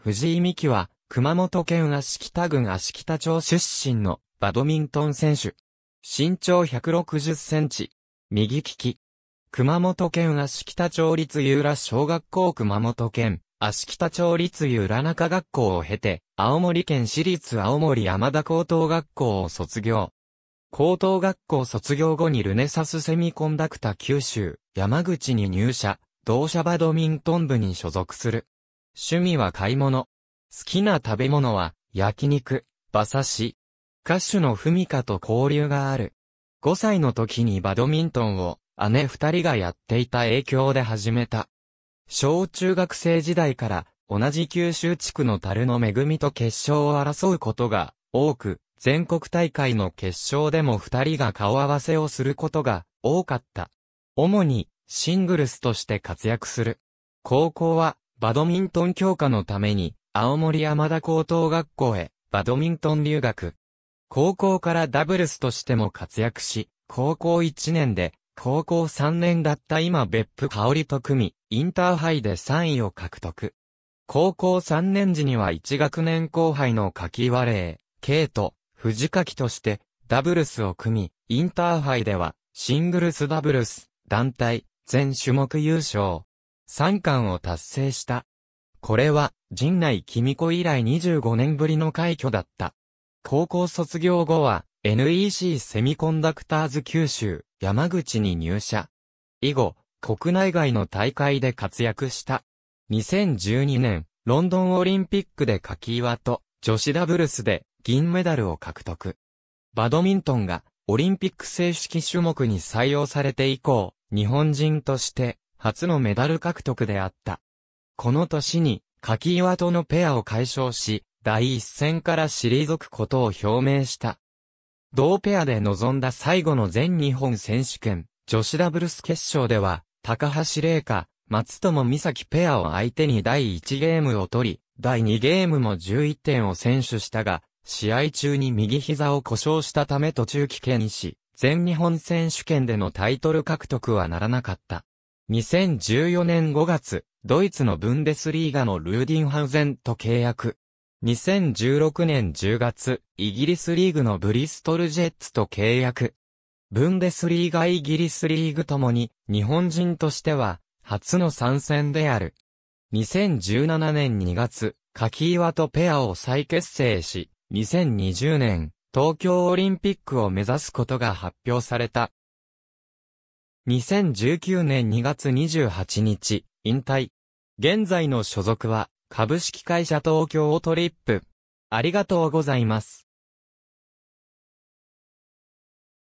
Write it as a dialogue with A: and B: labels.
A: 藤井美希は、熊本県足北郡足北町出身のバドミントン選手。身長160センチ。右利き。熊本県足北町立有浦小学校熊本県足北町立有浦中学校を経て、青森県私立青森山田高等学校を卒業。高等学校卒業後にルネサスセミコンダクタ九州、山口に入社、同社バドミントン部に所属する。趣味は買い物。好きな食べ物は、焼肉、馬刺し。歌手のふみかと交流がある。5歳の時にバドミントンを、姉二人がやっていた影響で始めた。小中学生時代から、同じ九州地区の樽の恵みと決勝を争うことが多く、全国大会の決勝でも二人が顔合わせをすることが多かった。主にシングルスとして活躍する。高校はバドミントン強化のために、青森山田高等学校へ、バドミントン留学。高校からダブルスとしても活躍し、高校1年で、高校3年だった今別府香織と組み、インターハイで3位を獲得。高校3年時には1学年後輩の柿和ケイト、藤柿として、ダブルスを組み、インターハイでは、シングルスダブルス、団体、全種目優勝。三冠を達成した。これは、陣内君子以来25年ぶりの快挙だった。高校卒業後は、NEC セミコンダクターズ九州、山口に入社。以後、国内外の大会で活躍した。2012年、ロンドンオリンピックで柿岩と女子ダブルスで銀メダルを獲得。バドミントンがオリンピック正式種目に採用されて以降、日本人として初のメダル獲得であった。この年に、柿岩とのペアを解消し、第一戦から退くことを表明した。同ペアで臨んだ最後の全日本選手権、女子ダブルス決勝では、高橋玲香、松友美咲ペアを相手に第1ゲームを取り、第2ゲームも11点を先取したが、試合中に右膝を故障したため途中棄権し、全日本選手権でのタイトル獲得はならなかった。2014年5月、ドイツのブンデスリーガのルーディンハウゼンと契約。2016年10月、イギリスリーグのブリストルジェッツと契約。ブンデスリーガイギリスリーグともに、日本人としては、初の参戦である。2017年2月、柿岩とペアを再結成し、2020年、東京オリンピックを目指すことが発表された。2019年2月28日、引退。現在の所属は、株式会社東京トリップ。ありがとうございます。